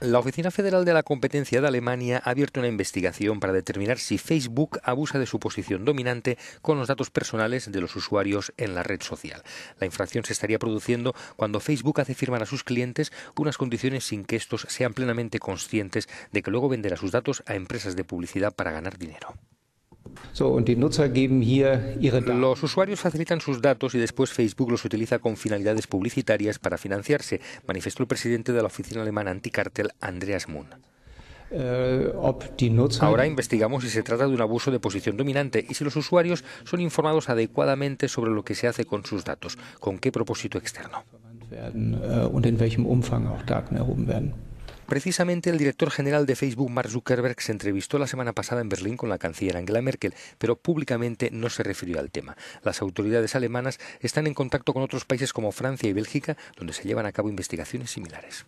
La Oficina Federal de la Competencia de Alemania ha abierto una investigación para determinar si Facebook abusa de su posición dominante con los datos personales de los usuarios en la red social. La infracción se estaría produciendo cuando Facebook hace firmar a sus clientes unas condiciones sin que estos sean plenamente conscientes de que luego venderá sus datos a empresas de publicidad para ganar dinero. Los usuarios facilitan sus datos y después Facebook los utiliza con finalidades publicitarias para financiarse, manifestó el presidente de la oficina alemana anticartel Andreas Munn. Äh, Ahora investigamos si se trata de un abuso de posición dominante y si los usuarios son informados adecuadamente sobre lo que se hace con sus datos, con qué propósito externo. Precisamente el director general de Facebook, Mark Zuckerberg, se entrevistó la semana pasada en Berlín con la canciller Angela Merkel, pero públicamente no se refirió al tema. Las autoridades alemanas están en contacto con otros países como Francia y Bélgica, donde se llevan a cabo investigaciones similares.